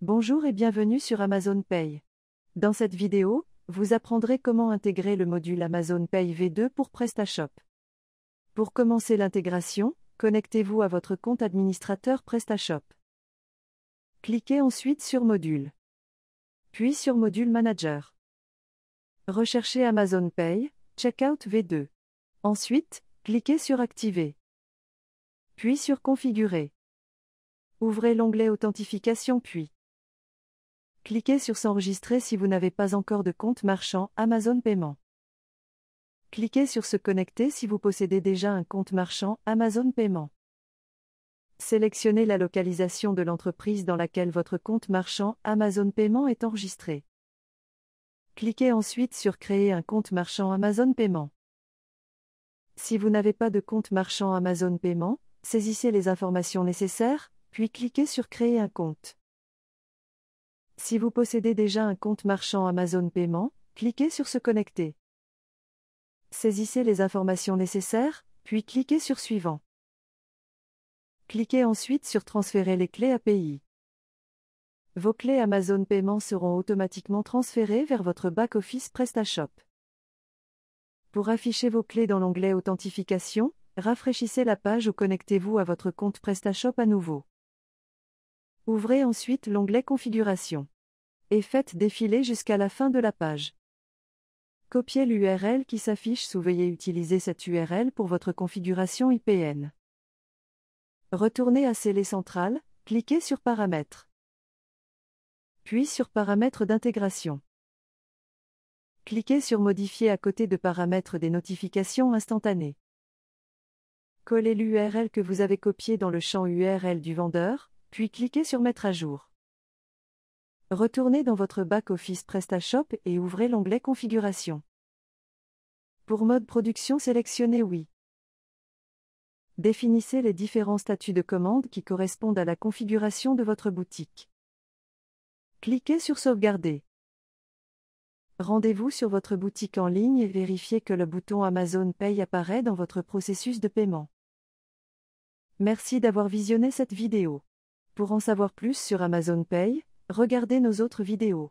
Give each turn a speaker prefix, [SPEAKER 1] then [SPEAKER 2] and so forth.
[SPEAKER 1] Bonjour et bienvenue sur Amazon Pay. Dans cette vidéo, vous apprendrez comment intégrer le module Amazon Pay V2 pour PrestaShop. Pour commencer l'intégration, connectez-vous à votre compte administrateur PrestaShop. Cliquez ensuite sur Module. Puis sur Module Manager. Recherchez Amazon Pay, Checkout V2. Ensuite, cliquez sur Activer. Puis sur Configurer. Ouvrez l'onglet Authentification puis Cliquez sur S'enregistrer si vous n'avez pas encore de compte marchand Amazon Paiement. Cliquez sur Se connecter si vous possédez déjà un compte marchand Amazon Paiement. Sélectionnez la localisation de l'entreprise dans laquelle votre compte marchand Amazon Paiement est enregistré. Cliquez ensuite sur Créer un compte marchand Amazon Paiement. Si vous n'avez pas de compte marchand Amazon Paiement, saisissez les informations nécessaires, puis cliquez sur Créer un compte. Si vous possédez déjà un compte marchand Amazon Paiement, cliquez sur Se connecter. Saisissez les informations nécessaires, puis cliquez sur Suivant. Cliquez ensuite sur Transférer les clés API. Vos clés Amazon Paiement seront automatiquement transférées vers votre back-office PrestaShop. Pour afficher vos clés dans l'onglet Authentification, rafraîchissez la page ou connectez-vous à votre compte PrestaShop à nouveau. Ouvrez ensuite l'onglet Configuration et faites défiler jusqu'à la fin de la page. Copiez l'URL qui s'affiche sous Veuillez utiliser cette URL pour votre configuration IPN. Retournez à Scellé central, cliquez sur Paramètres. Puis sur Paramètres d'intégration. Cliquez sur Modifier à côté de Paramètres des notifications instantanées. Collez l'URL que vous avez copiée dans le champ URL du vendeur, puis cliquez sur Mettre à jour. Retournez dans votre back-office PrestaShop et ouvrez l'onglet Configuration. Pour mode production, sélectionnez Oui. Définissez les différents statuts de commande qui correspondent à la configuration de votre boutique. Cliquez sur Sauvegarder. Rendez-vous sur votre boutique en ligne et vérifiez que le bouton Amazon Pay apparaît dans votre processus de paiement. Merci d'avoir visionné cette vidéo. Pour en savoir plus sur Amazon Pay, regardez nos autres vidéos.